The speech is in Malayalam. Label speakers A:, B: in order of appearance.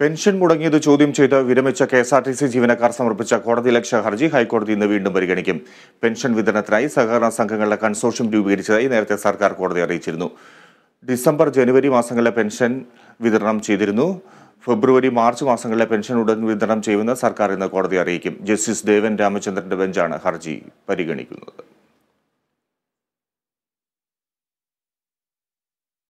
A: പെൻഷൻ മുടങ്ങിയത് ചോദ്യം ചെയ്ത് വിരമിച്ച K S R T C ജീവനക്കാർ സമർപ്പിച്ച കോടതി ലക്ഷ്യ ഹർജി ഹൈക്കോടതി ഇന്ന് വീണ്ടും പരിഗണിക്കും പെൻഷൻ വിതരണത്തിനായി സഹകരണ സംഘങ്ങളുടെ കൺസോർഷ്യം രൂപീകരിച്ചതായി നേരത്തെ സർക്കാർ കോടതി അറിയിച്ചിരുന്നു ഡിസംബർ ജനുവരി മാസങ്ങളിലെ പെൻഷൻ വിതരണം ചെയ്തിരുന്നു ഫെബ്രുവരി മാർച്ച് മാസങ്ങളിലെ പെൻഷൻ ഉടൻ വിതരണം ചെയ്യുമെന്ന് സർക്കാർ ഇന്ന് കോടതി അറിയിക്കും ജസ്റ്റിസ് ദേവൻ രാമചന്ദ്രന്റെ ബെഞ്ചാണ് ഹർജി പരിഗണിക്കുന്നത്